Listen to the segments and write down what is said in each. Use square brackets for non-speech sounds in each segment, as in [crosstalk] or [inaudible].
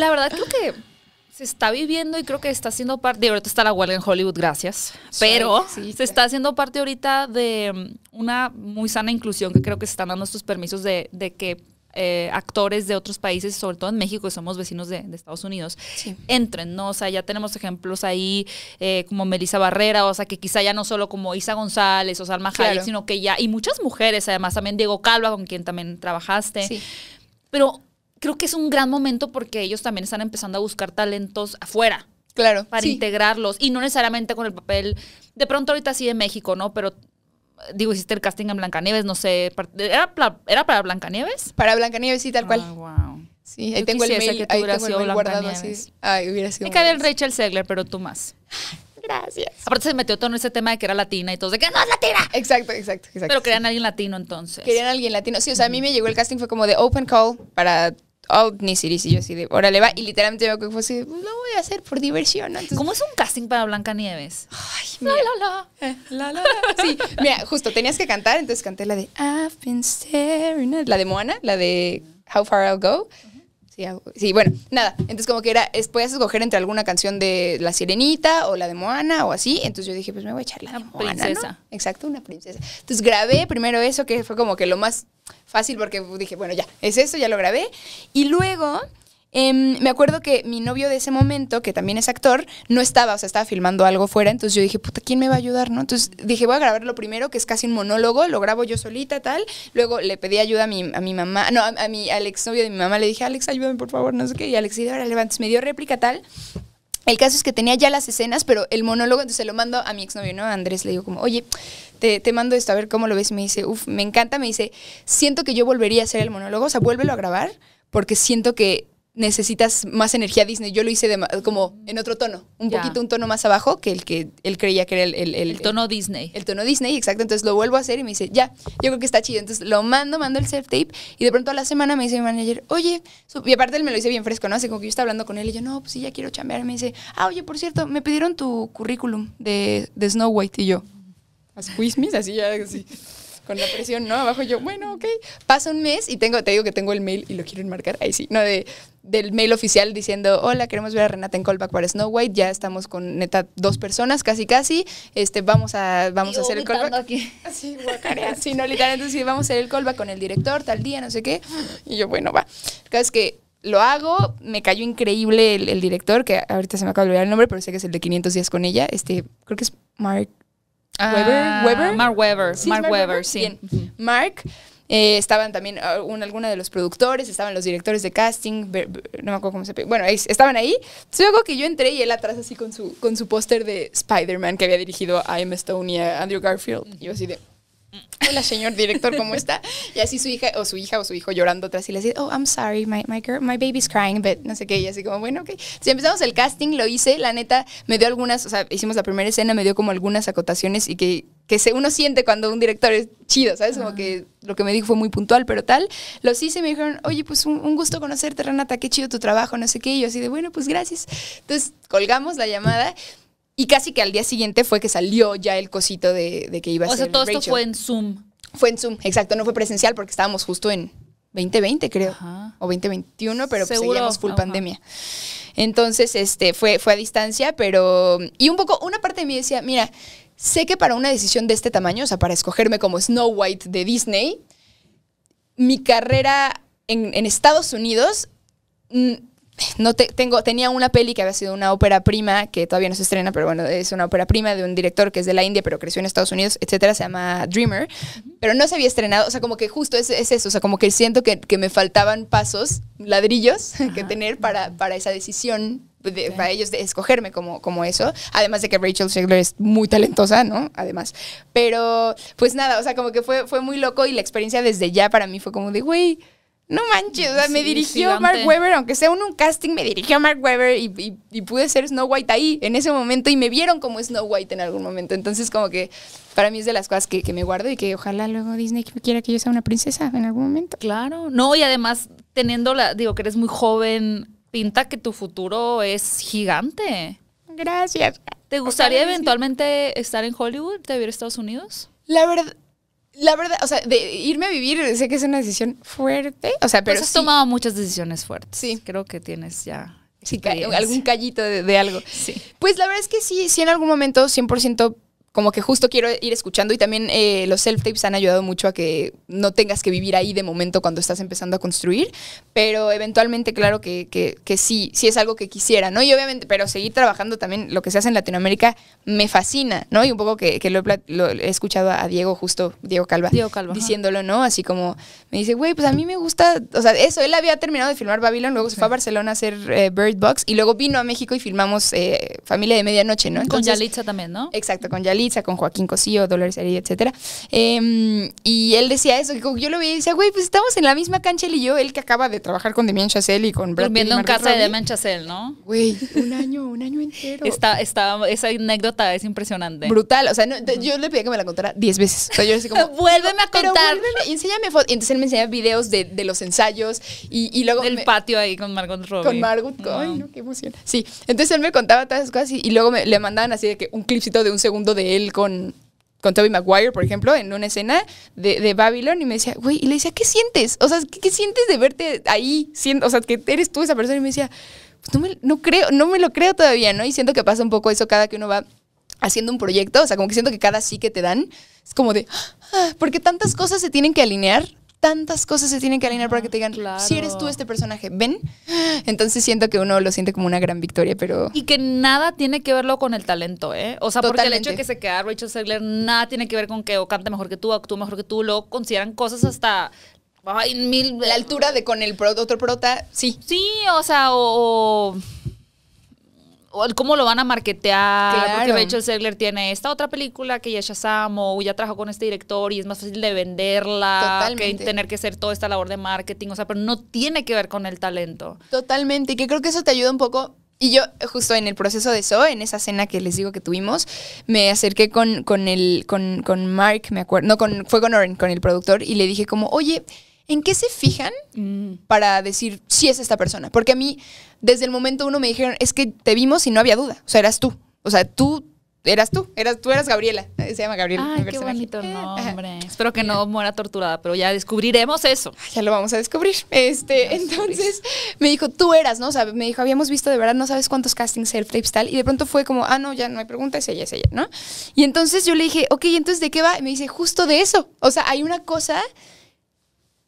la verdad creo que se está viviendo y creo que está siendo parte, ahorita está la huelga en Hollywood, gracias, pero se está haciendo parte ahorita de mm, una muy sana inclusión que creo que se están dando estos permisos de, de que eh, actores de otros países, sobre todo en México, que somos vecinos de, Estados Unidos, entren, ¿no? O sea, ya tenemos ejemplos ahí eh, como Melissa Barrera, o sea, que quizá ya no solo como Isa González o Salma Hayek, sino que ya, y muchas mujeres, además también Diego Calva, con quien también trabajaste. Sí. Pero creo que es un gran momento porque ellos también están empezando a buscar talentos afuera. Claro. Para integrarlos. Y no necesariamente con el papel, de pronto ahorita sí de México, ¿no? Pero digo, hiciste el casting en Blancanieves, no sé. ¿Era, ¿era para Blancanieves? Para Blancanieves, sí, tal cual. wow. Ah, sí, ahí tengo el mail, que ahí tengo el así. hubiera sido. Me cae el Rachel Segler, pero tú más. Gracias. Aparte se metió todo en ese tema de que era latina y todo, de que no es latina. Exacto, exacto, exacto. Pero querían alguien latino entonces. Querían alguien latino. Sí, o sea, a mí me llegó el casting, fue como de open call para Oh, ni Outnicidis. Y yo así de, órale, va. Y literalmente yo que fue así, pues lo voy a hacer por diversión. ¿Cómo es un casting para Blanca Nieves? Ay, mira. La, la, eh, la. la, la, la. Sí, mira, justo tenías que cantar, entonces canté la de I've been staring at... La de Moana, la de How Far I'll Go. Sí, bueno, nada. Entonces, como que era, puedes escoger entre alguna canción de La Sirenita o la de Moana o así. Entonces yo dije, pues me voy a echar la Princesa. Exacto, una princesa. Entonces grabé primero eso, que fue como que lo más fácil porque dije, bueno, ya, es eso, ya lo grabé. Y luego Em, me acuerdo que mi novio de ese momento, que también es actor, no estaba, o sea, estaba filmando algo fuera, entonces yo dije, puta, ¿quién me va a ayudar, no? Entonces dije, voy a grabar lo primero, que es casi un monólogo, lo grabo yo solita, tal. Luego le pedí ayuda a mi, a mi mamá, no, a, mi al exnovio de mi mamá, le dije, Alex, ayúdame, por favor, no sé qué. Y Alex, y ahora levantes, me dio réplica, tal. El caso es que tenía ya las escenas, pero el monólogo, entonces se lo mando a mi exnovio, ¿no? A Andrés le digo como, oye, te, te mando esto, a ver cómo lo ves. Y me dice, uff, me encanta, me dice, siento que yo volvería a hacer el monólogo, o sea, vuélvelo a grabar, porque siento que necesitas más energía Disney. Yo lo hice como en otro tono, un poquito un tono más abajo que el que él creía que era el, tono Disney. El tono Disney, exacto. Entonces lo vuelvo a hacer y me dice, ya, yo creo que está chido. Entonces lo mando, mando el self-tape y de pronto a la semana me dice mi manager, oye, y aparte él me lo hice bien fresco, ¿no? Así como que yo estaba hablando con él y yo, no, pues sí, ya quiero chambear. me dice, ah, oye, por cierto, me pidieron tu currículum de, Snow White y yo. Así, así ya, así con la presión, ¿no? Abajo yo, bueno, ok. Pasa un mes y tengo, te digo que tengo el mail y lo quiero enmarcar, ahí sí, no, de, del mail oficial diciendo, hola, queremos ver a Renata en callback para Snow White, ya estamos con neta dos personas, casi casi, este, vamos a, vamos a hacer el callback. Aquí. [laughs] Sí, no, literalmente vamos a hacer el callback con el director, tal día, no sé qué. Y yo, bueno, va. cada es que lo hago, me cayó increíble el, director, que ahorita se me acaba de olvidar el nombre, pero sé que es el de 500 días con ella, este, creo que es Mark Weber, Mark ah, Weber. Mark Weber, sí. Mark. Eh, estaban también uh, algunos de los productores, estaban los directores de casting, no me acuerdo cómo se Bueno, estaban ahí. luego que yo entré y él atrás así con su, con su póster de Spider-Man que había dirigido a Emma Stone y a Andrew Garfield. Y yo así de, [laughs] hola señor director, ¿cómo está? Y así su hija o su hija o su hijo llorando atrás y le dice, oh, I'm sorry, my, my, girl, my baby's crying, but no sé qué. Y así como, bueno, ok. Si empezamos el casting, lo hice, la neta, me dio algunas, o sea, hicimos la primera escena, me dio como algunas acotaciones y que, que se, uno siente cuando un director es chido, ¿sabes? Como que ah. lo que me dijo fue muy puntual, pero tal. Los hice y me dijeron, oye, pues un, gusto conocerte, Renata, qué chido tu trabajo, no sé qué. Y yo así de, bueno, pues gracias. Entonces colgamos la llamada y casi que al día siguiente fue que salió ya el cosito de, que iba a ser. O sea, todo esto fue en Zoom. Fue en Zoom, exacto, no fue presencial porque estábamos justo en 2020, creo, o 2021, pero pues, seguíamos full pandemia. Entonces, este, fue, fue a distancia, pero. Y un poco, una parte de mí decía, mira, sé que para una decisión de este tamaño, o sea, para escogerme como Snow White de Disney, mi carrera en Estados Unidos mm, no tengo, tenía una peli que había sido una ópera prima, que todavía no se estrena, pero bueno, es una ópera prima de un director que es de la India, pero creció en Estados Unidos, etcétera, se llama Dreamer, pero no se había estrenado, o sea, como que justo es, eso, o sea, como que siento que, me faltaban pasos, ladrillos [laughs] que tener para, esa decisión para ellos de escogerme como, como eso. Además de que Rachel ziegler es muy talentosa, ¿no? Además. Pero, pues nada, o sea, como que fue, fue muy loco y la experiencia desde ya para mí fue como de, güey, no manches, me dirigió a Mark Webber, aunque sea un, un casting, me dirigió Mark Webber y, pude ser Snow White ahí, en ese momento, y me vieron como Snow White en algún momento. Entonces, como que para mí es de las cosas que, me guardo y que ojalá luego Disney quiera que yo sea una princesa en algún momento. Claro, no, y además, teniendo la, digo que eres muy joven, pinta que tu futuro es gigante. Gracias. ¿Te gustaría eventualmente estar en Hollywood, vivir a Estados Unidos? La verdad, la verdad, o sea, de irme a vivir, sé que es una decisión fuerte. O sea, pero. Pues has tomado muchas decisiones fuertes. Sí. Creo que tienes ya. algún callito de, algo. Sí. Pues la verdad es que sí, sí en algún momento 100% como que justo quiero ir escuchando y también eh, los self-tapes han ayudado mucho a que no tengas que vivir ahí de momento cuando estás empezando a construir, pero eventualmente claro que, que, que, sí, sí es algo que quisiera, ¿no? Y obviamente, pero seguir trabajando también lo que se hace en Latinoamérica me fascina, ¿no? Y un poco que, que lo, he, escuchado a Diego justo, Diego Calva, diciéndolo, ¿no? Así como me dice, güey, pues a mí me gusta, o sea, eso, él había terminado de filmar Babylon, luego se fue a Barcelona a hacer eh, Bird Box y luego vino a México y filmamos eh, Familia de Medianoche, ¿no? con Yalitza también, ¿no? Exacto, con Yalitza con Joaquín Cosío, Dolores Heredia, etcétera. Em, y él decía eso, yo lo vi y decía, güey, pues estamos en la misma cancha él y yo, él que acaba de trabajar con Demian Chazelle y con Brad Viendo en casa de Demian Chazel, ¿no? Güey, un año, un año entero. Está, esa anécdota es impresionante. Brutal, o sea, yo le pedí que me la contara 10 veces. O sea, yo así como, [laughs] vuélveme a contar. enséñame fotos. Entonces él me enseñaba videos de, de los ensayos y, luego... Del patio ahí con Margot Robbie. Con Margot, ay, no, qué emoción. Sí, entonces él me contaba todas esas cosas y, luego le mandaban así de que un clipcito de un segundo de él con, con Toby Maguire, por ejemplo, en una escena de, de Babylon y me decía, güey, y le decía, ¿qué sientes? O sea, ¿qué, sientes de verte ahí? Siendo, o sea, que eres tú esa persona y me decía, pues no me, creo, no me lo creo todavía, ¿no? Y siento que pasa un poco eso cada que uno va haciendo un proyecto, o sea, como que siento que cada sí que te dan es como de, ah, porque tantas cosas se tienen que alinear tantas cosas se tienen que alinear para que te digan, si eres tú este personaje, ven. Entonces siento que uno lo siente como una gran victoria, pero... Y que nada tiene que verlo con el talento, ¿eh? O sea, porque el hecho de que se queda Rachel Segler nada tiene que ver con que o canta mejor que tú, o actúa mejor que tú, lo consideran cosas hasta... Ay, mil... La altura de con el otro prota, sí. Sí, o sea, o cómo lo van a marketear. de hecho, el Segler tiene esta otra película que ya Shazam o ya trabajó con este director y es más fácil de venderla que tener que hacer toda esta labor de marketing. O sea, pero no tiene que ver con el talento. Totalmente. Que creo que eso te ayuda un poco. Y yo, justo en el proceso de eso, en esa cena que les digo que tuvimos, me acerqué con, con el, con, con Mark, me acuerdo, no, con, fue con Oren, con el productor, y le dije como, oye, ¿En qué se fijan mm. para decir si es esta persona? Porque a mí, desde el momento uno me dijeron, es que te vimos y no había duda. O sea, eras tú. O sea, tú eras tú. Eras, tú eras Gabriela. [laughs] Se llama Gabriela. Ay, qué bonito eh, nombre. Espero que no muera torturada, pero ya descubriremos eso. Ah, ya lo vamos a descubrir. Este, entonces me dijo, tú eras, ¿no? O sea, me dijo, habíamos visto de verdad, no sabes cuántos castings, self-tapes, tal. Y de pronto fue como, ah, no, ya no hay pregunta, es ella, es ella, ¿no? Y entonces yo le dije, ok, entonces, ¿de qué va? Y me dice, justo de eso. O sea, hay una cosa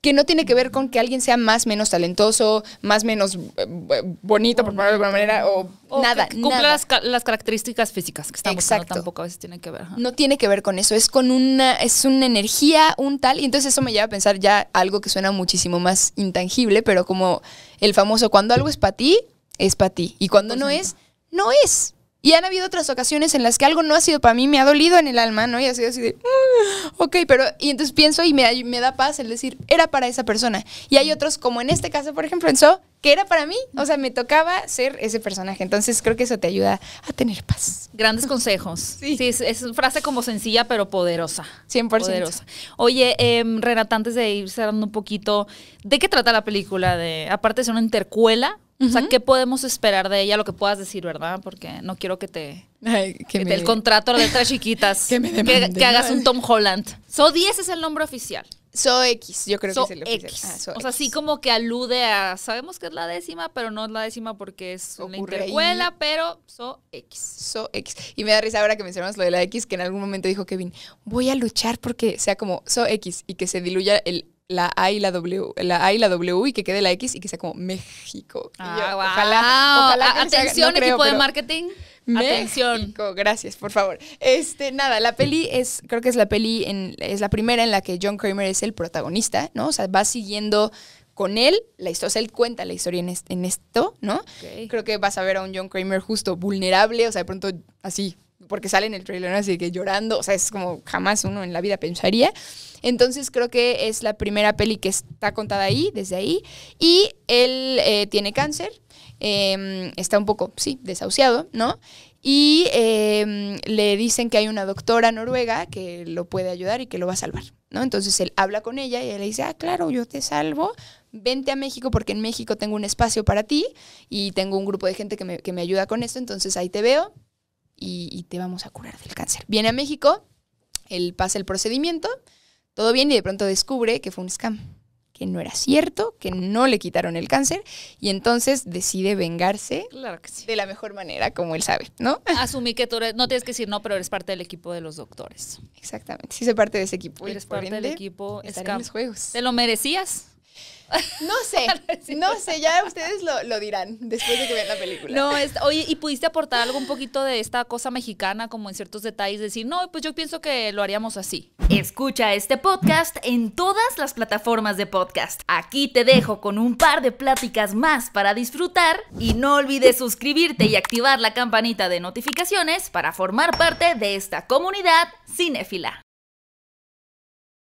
que no tiene que ver con que alguien sea más menos talentoso, más menos eh, eh, bonito, por ponerlo de alguna manera, o, nada. cumpla Las, las, características físicas que estamos Exacto. tampoco a veces tiene que ver. No tiene que ver con eso, es con una, es una energía, un tal, y entonces eso me lleva a pensar ya algo que suena muchísimo más intangible, pero como el famoso cuando algo es para ti, es para ti, y cuando no es, no es. Y han habido otras ocasiones en las que algo no ha sido para mí, me ha dolido en el alma, ¿no? Y ha sido así de, mm, ok, pero, y entonces pienso y me, me da paz el decir, era para esa persona. Y hay otros, como en este caso, por ejemplo, en So, que era para mí, o sea, me tocaba ser ese personaje. Entonces creo que eso te ayuda a tener paz. Grandes consejos. Sí, es, una frase como sencilla, pero poderosa. 100%. Poderosa. Oye, eh, Renata, antes de ir cerrando un poquito, ¿de qué trata la película? De, aparte es una intercuela, o sea, ¿qué podemos esperar de ella? Lo que puedas decir, ¿verdad? Porque no quiero que te... El contrato de estas chiquitas. [laughs] que, hagas un Tom Holland. So 10 es el nombre oficial. So X, yo creo que es el oficial. X. Ah, o sea, sí como que alude a, sabemos que es la décima, pero no es la décima porque es una intercuela, pero So X. So X. Y me da risa ahora que mencionamos lo de la X, que en algún momento dijo Kevin, voy a luchar porque sea como So X y que se diluya el la A y la W, la A y la W y que quede la X y que sea como México. Ah, ojalá, atención equipo de marketing. México, atención. gracias, por favor. Este, nada, la peli es creo que es la peli es la primera en la que John Kramer es el protagonista, ¿no? O sea, va siguiendo con él, la historia, o sea, él cuenta la historia en, esto, ¿no? Creo que vas a ver a un John Kramer justo vulnerable, o sea, de pronto así porque sale en el trailer, así que llorando, o sea, es como jamás uno en la vida pensaría. Entonces creo que es la primera peli que está contada ahí, desde ahí. Y él eh, tiene cáncer, em, está un poco, sí, desahuciado, ¿no? Y em, le dicen que hay una doctora noruega que lo puede ayudar y que lo va a salvar, ¿no? Entonces él habla con ella y ella le dice, ah, claro, yo te salvo, vente a México porque en México tengo un espacio para ti y tengo un grupo de gente que me, que me ayuda con esto, entonces ahí te veo, y, te vamos a curar del cáncer. Viene a México, él pasa el procedimiento, todo bien y de pronto descubre que fue un scam, que no era cierto, que no le quitaron el cáncer y entonces decide vengarse de la mejor manera, como él sabe, ¿no? [laughs] Asumí que tú eres, no tienes que decir no, pero eres parte del equipo de los doctores. Exactamente, sí soy parte de ese equipo. Eres parte del equipo scam. los juegos. ¿Te lo merecías? No sé, [laughs] no sé, ya ustedes lo, dirán después de que vean la película. No, oye, ¿y pudiste aportar algo un poquito de esta cosa mexicana, como en ciertos detalles, decir, no, pues yo pienso que lo haríamos así? Escucha este podcast en todas las plataformas de podcast. Aquí te dejo con un par de pláticas más para disfrutar y no olvides suscribirte y activar la campanita de notificaciones para formar parte de esta comunidad cinéfila.